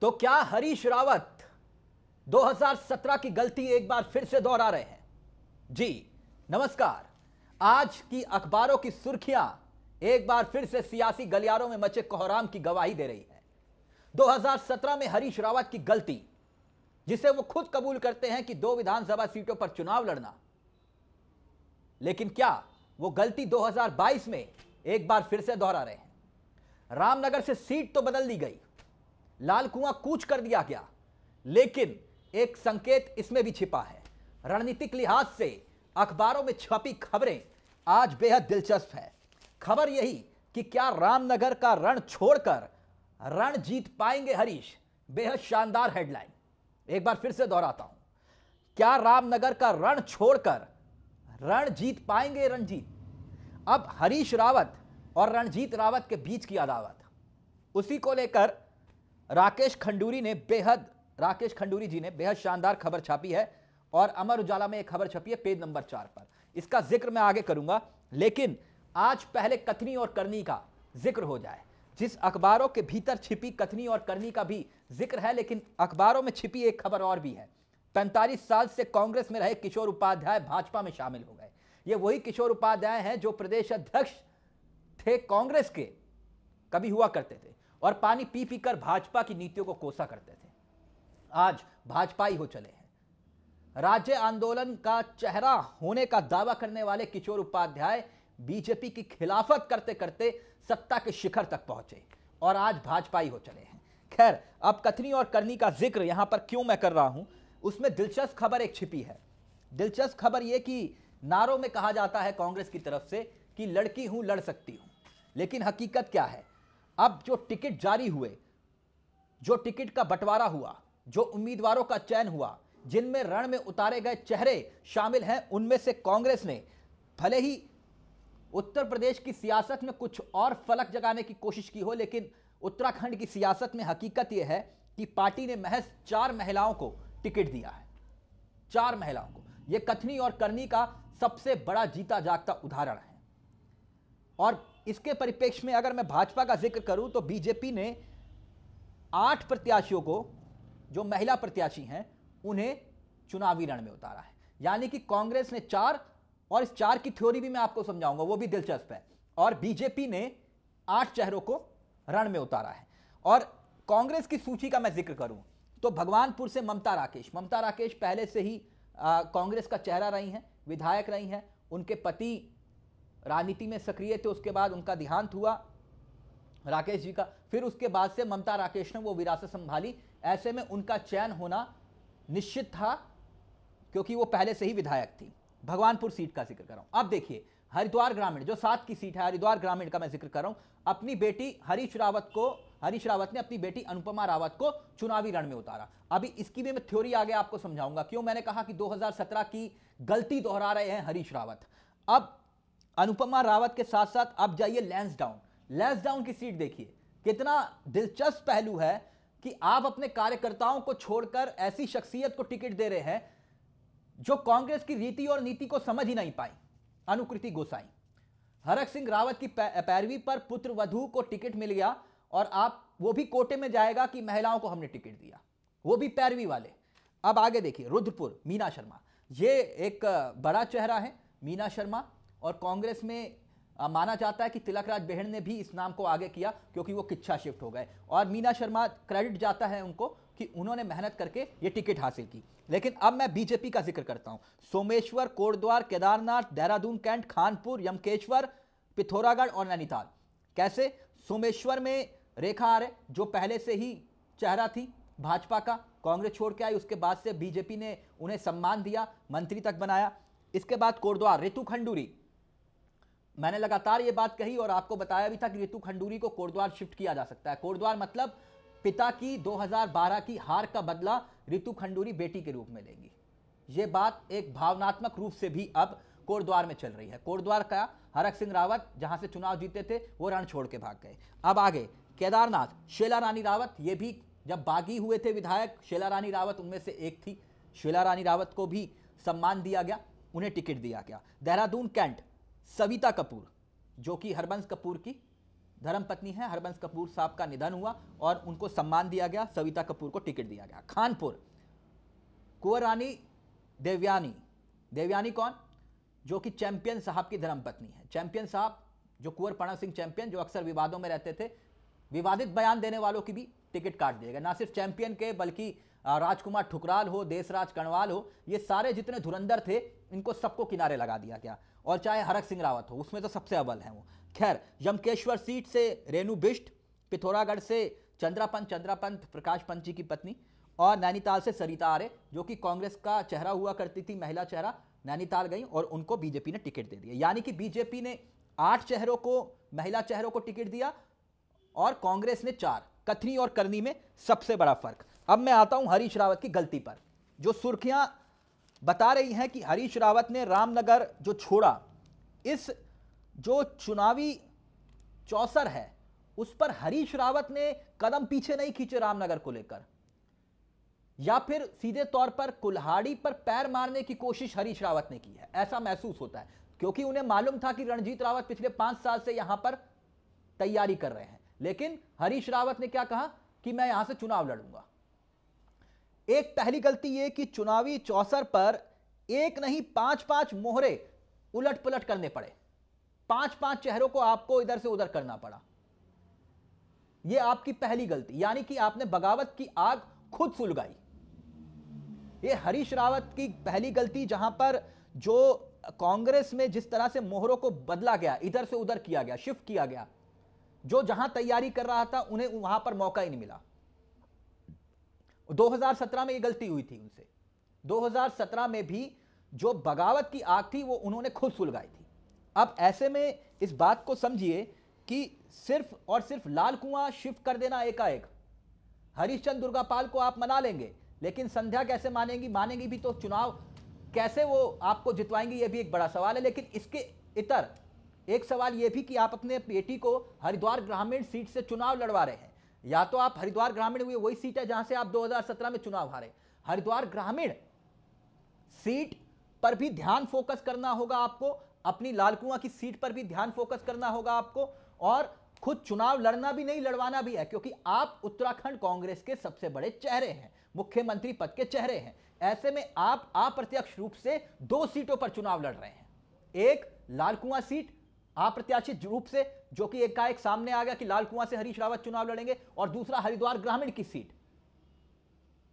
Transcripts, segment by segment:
तो क्या हरीश रावत 2017 की गलती एक बार फिर से दोहरा रहे हैं जी नमस्कार आज की अखबारों की सुर्खियां एक बार फिर से सियासी गलियारों में मचे कोहराम की गवाही दे रही है 2017 में हरीश रावत की गलती जिसे वो खुद कबूल करते हैं कि दो विधानसभा सीटों पर चुनाव लड़ना लेकिन क्या वो गलती 2022 में एक बार फिर से दोहरा रहे हैं रामनगर से सीट तो बदल दी गई लाल कुआं कूच कर दिया गया लेकिन एक संकेत इसमें भी छिपा है रणनीतिक लिहाज से अखबारों में छपी खबरें आज बेहद दिलचस्प है खबर यही कि क्या रामनगर का रण छोड़कर रण जीत पाएंगे हरीश बेहद शानदार हेडलाइन एक बार फिर से दोहराता हूं क्या रामनगर का रण छोड़कर रण जीत पाएंगे रणजीत अब हरीश रावत और रणजीत रावत के बीच की अदावत उसी को लेकर राकेश खंडूरी ने बेहद राकेश खंडूरी जी ने बेहद शानदार खबर छापी है और अमर उजाला में एक खबर छपी है पेज नंबर चार पर इसका जिक्र मैं आगे करूंगा लेकिन आज पहले कथनी और करनी का जिक्र हो जाए जिस अखबारों के भीतर छिपी कथनी और करनी का भी जिक्र है लेकिन अखबारों में छिपी एक खबर और भी है पैंतालीस साल से कांग्रेस में रहे किशोर उपाध्याय भाजपा में शामिल हो गए ये वही किशोर उपाध्याय हैं जो प्रदेश अध्यक्ष थे कांग्रेस के कभी हुआ करते थे और पानी पी पी कर भाजपा की नीतियों को कोसा करते थे आज भाजपा ही हो चले हैं राज्य आंदोलन का चेहरा होने का दावा करने वाले किशोर उपाध्याय बीजेपी की खिलाफत करते करते सत्ता के शिखर तक पहुंचे और आज भाजपा ही हो चले हैं खैर अब कथनी और करनी का जिक्र यहां पर क्यों मैं कर रहा हूं उसमें दिलचस्प खबर एक छिपी है दिलचस्प खबर यह कि नारों में कहा जाता है कांग्रेस की तरफ से कि लड़की हूं लड़ सकती हूं लेकिन हकीकत क्या है अब जो टिकट जारी हुए जो टिकट का बंटवारा हुआ जो उम्मीदवारों का चयन हुआ जिनमें रण में उतारे गए चेहरे शामिल हैं उनमें से कांग्रेस ने भले ही उत्तर प्रदेश की सियासत में कुछ और फलक जगाने की कोशिश की हो लेकिन उत्तराखंड की सियासत में हकीकत यह है कि पार्टी ने महज चार महिलाओं को टिकट दिया है चार महिलाओं को यह कथनी और करनी का सबसे बड़ा जीता जागता उदाहरण है और इसके परिपेक्ष में अगर मैं भाजपा का जिक्र करूं तो बीजेपी ने आठ प्रत्याशियों को जो महिला प्रत्याशी हैं उन्हें चुनावी रण में उतारा है यानी कि कांग्रेस ने चार और इस चार की थ्योरी भी मैं आपको समझाऊंगा वो भी दिलचस्प है और बीजेपी ने आठ चेहरों को रण में उतारा है और कांग्रेस की सूची का मैं जिक्र करूं तो भगवानपुर से ममता राकेश ममता राकेश पहले से ही कांग्रेस का चेहरा रही हैं विधायक रही हैं उनके पति राजनीति में सक्रिय थे उसके बाद उनका देहांत हुआ राकेश जी का फिर उसके बाद से ममता राकेश ने वो विरासत संभाली ऐसे में उनका चयन होना निश्चित था क्योंकि वो पहले से ही विधायक थी भगवानपुर सीट का जिक्र कर रहा हूं अब देखिए हरिद्वार ग्रामीण जो सात की सीट है हरिद्वार ग्रामीण का मैं जिक्र कर रहा हूं अपनी बेटी हरीश रावत को हरीश रावत ने अपनी बेटी अनुपमा रावत को चुनावी रण में उतारा अभी इसकी भी मैं थ्योरी आगे आपको समझाऊंगा क्यों मैंने कहा कि 2017 की गलती दोहरा रहे हैं हरीश रावत अब अनुपमा रावत के साथ साथ आप जाइए लेंस डाउन लेंस डाउन की सीट देखिए कितना दिलचस्प पहलू है कि आप अपने कार्यकर्ताओं को छोड़कर ऐसी शख्सियत को टिकट दे रहे हैं जो कांग्रेस की रीति और नीति को समझ ही नहीं पाई अनुकृति गोसाई हरक सिंह रावत की पैरवी पर पुत्र वधु को टिकट मिल गया और आप वो भी कोटे में जाएगा कि महिलाओं को हमने टिकट दिया वो भी पैरवी वाले अब आगे देखिए रुद्रपुर मीना शर्मा ये एक बड़ा चेहरा है मीना शर्मा और कांग्रेस में आ, माना जाता है कि तिलक राज बेहड़ ने भी इस नाम को आगे किया क्योंकि वो किच्छा शिफ्ट हो गए और मीना शर्मा क्रेडिट जाता है उनको कि उन्होंने मेहनत करके ये टिकट हासिल की लेकिन अब मैं बीजेपी का जिक्र करता हूँ सोमेश्वर कोटद्वार केदारनाथ देहरादून कैंट खानपुर यमकेश्वर पिथौरागढ़ और नैनीताल कैसे सोमेश्वर में रेखा आर्य जो पहले से ही चेहरा थी भाजपा का कांग्रेस छोड़ के आई उसके बाद से बीजेपी ने उन्हें सम्मान दिया मंत्री तक बनाया इसके बाद कोटद्वार रितु खंडूरी मैंने लगातार ये बात कही और आपको बताया भी था कि रितु खंडूरी को कोटद्वार शिफ्ट किया जा सकता है कोटद्वार मतलब पिता की 2012 की हार का बदला रितु खंडूरी बेटी के रूप में लेंगी ये बात एक भावनात्मक रूप से भी अब कोटद्वार में चल रही है कोटद्वार का हरक सिंह रावत जहां से चुनाव जीते थे वो रण छोड़ के भाग गए अब आगे केदारनाथ शेला रानी रावत ये भी जब बागी हुए थे विधायक शेला रानी रावत उनमें से एक थी शेला रानी रावत को भी सम्मान दिया गया उन्हें टिकट दिया गया देहरादून कैंट सविता कपूर जो कि हरबंस कपूर की धर्मपत्नी है हरबंस कपूर साहब का निधन हुआ और उनको सम्मान दिया गया सविता कपूर को टिकट दिया गया खानपुर कुंवरानी देवयानी देवयानी कौन जो कि चैंपियन साहब की धर्मपत्नी है चैंपियन साहब जो कुंवर प्रणव सिंह चैंपियन जो अक्सर विवादों में रहते थे विवादित बयान देने वालों की भी टिकट काट दिया गया ना सिर्फ चैंपियन के बल्कि राजकुमार ठुकराल हो देशराज कणवाल हो ये सारे जितने धुरंधर थे इनको सबको किनारे लगा दिया गया और चाहे हरक सिंह रावत हो उसमें तो सबसे अव्वल हैं वो खैर यमकेश्वर सीट से रेणु बिष्ट पिथौरागढ़ से चंद्रापंत चंद्रापंत प्रकाश पंत जी की पत्नी और नैनीताल से सरिता आर्य जो कि कांग्रेस का चेहरा हुआ करती थी महिला चेहरा नैनीताल गई और उनको बीजेपी ने टिकट दे दिया यानी कि बीजेपी ने आठ चेहरों को महिला चेहरों को टिकट दिया और कांग्रेस ने चार कथनी और करनी में सबसे बड़ा फर्क अब मैं आता हूं हरीश रावत की गलती पर जो सुर्खियां बता रही हैं कि हरीश रावत ने रामनगर जो छोड़ा इस जो चुनावी चौसर है उस पर हरीश रावत ने कदम पीछे नहीं खींचे रामनगर को लेकर या फिर सीधे तौर पर कुल्हाड़ी पर पैर मारने की कोशिश हरीश रावत ने की है ऐसा महसूस होता है क्योंकि उन्हें मालूम था कि रणजीत रावत पिछले पांच साल से यहां पर तैयारी कर रहे हैं लेकिन हरीश रावत ने क्या कहा कि मैं यहां से चुनाव लड़ूंगा एक पहली गलती यह कि चुनावी चौसर पर एक नहीं पांच पांच मोहरे उलट पुलट करने पड़े पांच पांच चेहरों को आपको इधर से उधर करना पड़ा यह आपकी पहली गलती यानी कि आपने बगावत की आग खुद सुलगाई ये हरीश रावत की पहली गलती जहां पर जो कांग्रेस में जिस तरह से मोहरों को बदला गया इधर से उधर किया गया शिफ्ट किया गया जो जहां तैयारी कर रहा था उन्हें वहां पर मौका ही नहीं मिला 2017 में ये गलती हुई थी उनसे 2017 में भी जो बगावत की आग थी वो उन्होंने खुद सुलगाई थी अब ऐसे में इस बात को समझिए कि सिर्फ और सिर्फ लाल कुआं शिफ्ट कर देना एकाएक हरीशचंद दुर्गापाल को आप मना लेंगे लेकिन संध्या कैसे मानेंगी मानेगी भी तो चुनाव कैसे वो आपको जितवाएंगी ये भी एक बड़ा सवाल है लेकिन इसके इतर एक सवाल ये भी कि आप अपने बेटी को हरिद्वार ग्रामीण सीट से चुनाव लड़वा रहे हैं या तो आप हरिद्वार ग्रामीण हुई वही सीट है जहां से आप 2017 में चुनाव हारे हरिद्वार ग्रामीण सीट पर भी ध्यान फोकस करना होगा आपको अपनी लाल कुआ की सीट पर भी ध्यान फोकस करना होगा आपको और खुद चुनाव लड़ना भी नहीं लड़वाना भी है क्योंकि आप उत्तराखंड कांग्रेस के सबसे बड़े चेहरे हैं मुख्यमंत्री पद के चेहरे हैं ऐसे में आप अप्रत्यक्ष रूप से दो सीटों पर चुनाव लड़ रहे हैं एक लालकुआ सीट अप्रत्याशित रूप से जो कि एक का एक सामने आ गया कि लाल कुआं से हरीश रावत चुनाव लड़ेंगे और दूसरा हरिद्वार ग्रामीण की सीट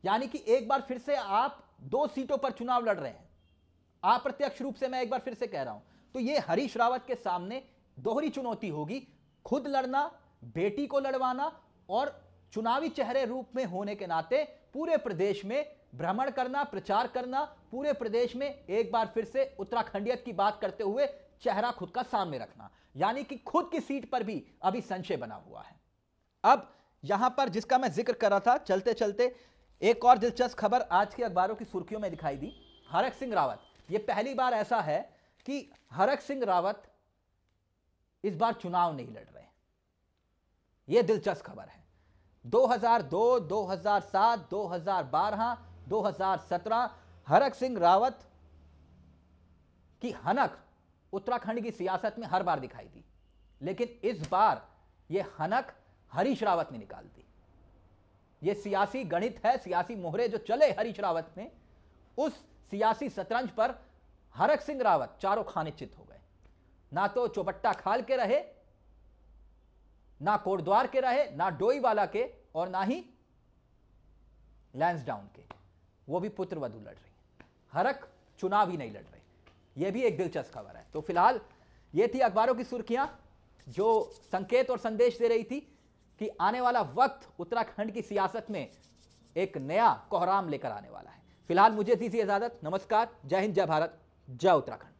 यानी कि एक बार फिर से आप दो सीटों पर चुनाव लड़ रहे हैं अप्रत्यक्ष रूप से मैं एक बार फिर से कह रहा हूं तो यह हरीश रावत के सामने दोहरी चुनौती होगी खुद लड़ना बेटी को लड़वाना और चुनावी चेहरे रूप में होने के नाते पूरे प्रदेश में भ्रमण करना प्रचार करना पूरे प्रदेश में एक बार फिर से उत्तराखंडियत की बात करते हुए चेहरा खुद का सामने रखना यानी कि खुद की सीट पर भी अभी संशय बना हुआ है अब यहां पर जिसका मैं जिक्र कर रहा था चलते चलते एक और दिलचस्प खबर आज के अखबारों की सुर्खियों में दिखाई दी हरक सिंह रावत यह पहली बार ऐसा है कि हरक सिंह रावत इस बार चुनाव नहीं लड़ रहे यह दिलचस्प खबर है 2002, 2007, 2012, 2017 हरक सिंह रावत की हनक उत्तराखंड की सियासत में हर बार दिखाई दी लेकिन इस बार ये हनक हरीश रावत ने निकाल दी ये सियासी गणित है सियासी मोहरे जो चले हरीश रावत ने उस सियासी शतरंज पर हरक सिंह रावत चारों खाने चित हो गए ना तो चौबट्टा खाल के रहे ना कोटद्वार के रहे ना डोईवाला के और ना ही लैंसडाउन के वो भी पुत्र वधु लड़ रही हरक चुनाव ही नहीं लड़ रहे यह भी एक दिलचस्प खबर है तो फिलहाल ये थी अखबारों की सुर्खियां जो संकेत और संदेश दे रही थी कि आने वाला वक्त उत्तराखंड की सियासत में एक नया कोहराम लेकर आने वाला है फिलहाल मुझे दीजिए इजाजत नमस्कार जय हिंद जय भारत जय उत्तराखंड